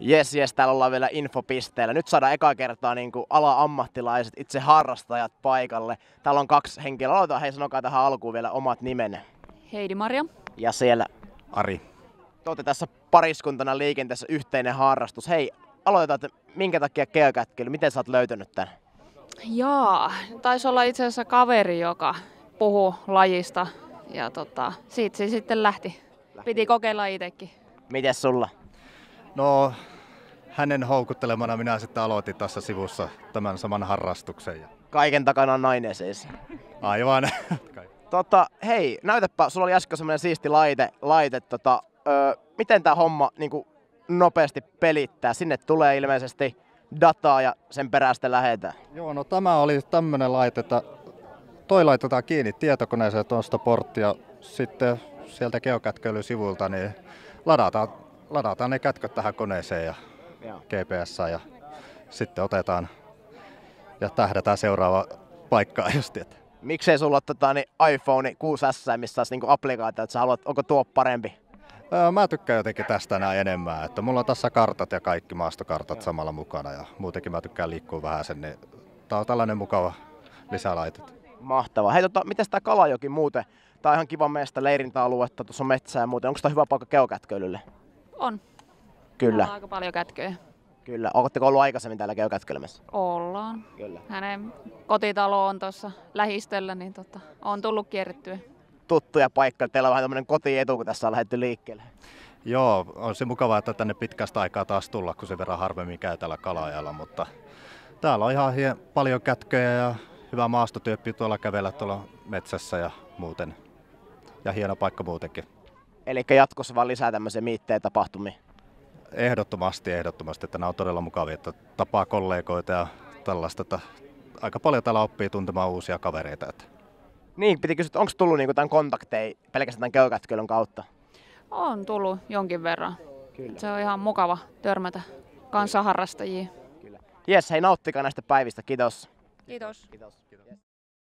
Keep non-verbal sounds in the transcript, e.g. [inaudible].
Jes, jes, täällä ollaan vielä infopisteellä. Nyt saadaan eka kertaa niin kuin ala-ammattilaiset, itse harrastajat paikalle. Täällä on kaksi henkilöä. Aloitetaan hei, sanokaa tähän alkuun vielä omat nimenne. Heidi Maria. Ja siellä Ari. Te olette tässä pariskuntana liikenteessä yhteinen harrastus. Hei, aloitetaan, että minkä takia keokätkeily, miten sä oot löytänyt tän? Jaa, taisi olla itse asiassa kaveri, joka puhuu lajista ja tota, siitä se sitten lähti. lähti. Piti kokeilla itsekin. Miten sulla? No, hänen houkuttelemana minä sitten aloitin tässä sivussa tämän saman harrastuksen. Ja... Kaiken takana on nainen siis. Aivan. tota, hei, näytäpä, sulla oli äsken semmoinen siisti laite, laite tota, ö, miten tämä homma niin kuin nopeasti pelittää? Sinne tulee ilmeisesti dataa ja sen perästä lähetään. Joo, no tämä oli tämmöinen laite, että toi laitetaan kiinni tietokoneeseen tuosta porttia, sitten sieltä geokätköilysivulta niin ladataan ladataan ne kätköt tähän koneeseen ja GPS ja sitten otetaan ja tähdätään seuraava paikkaa [laughs] just. Että. Miksei sulla ole tota, niin iPhone 6S, missä olisi niin applikaatio, että sä haluat, onko tuo parempi? Öö, mä tykkään jotenkin tästä enää enemmän, että mulla on tässä kartat ja kaikki maastokartat Joo. samalla mukana ja muutenkin mä tykkään liikkua vähän sen, niin tää on tällainen mukava lisälaite. Mahtavaa. Hei, tota, miten tämä Kalajoki muuten? Tää on ihan kiva meistä leirintäaluetta, tuossa on metsää ja muuten. Onko tämä hyvä paikka keokätköilylle? On. Kyllä. Täällä on aika paljon kätköjä. Kyllä. Oletteko ollut aikaisemmin täällä käykätkelemässä? Ollaan. Kyllä. Hänen kotitalo on tuossa lähistöllä, niin tota, on tullut kierrettyä. Tuttuja paikkoja. Teillä on vähän tämmöinen kotietu, kun tässä on lähdetty liikkeelle. Joo, on se mukavaa, että tänne pitkästä aikaa taas tulla, kun se verran harvemmin käy täällä kalajalla, mutta täällä on ihan hien, paljon kätköjä ja hyvä maastotyöppi tuolla kävellä tuolla metsässä ja muuten. Ja hieno paikka muutenkin. Eli jatkossa vaan lisää tämmöisiä miittejä tapahtumia. Ehdottomasti, ehdottomasti, että nämä on todella mukavia, että tapaa kollegoita ja tällaista, että aika paljon täällä oppii tuntemaan uusia kavereita. Että. Niin, piti kysyä, onko tullut niinku tämän kontakteja pelkästään tämän kautta? On tullut jonkin verran. Kyllä. Se on ihan mukava törmätä kansaharrastajia. Kyllä. Jes, hei nauttikaa näistä päivistä. Kiitos. Kiitos. Kiitos. Kiitos.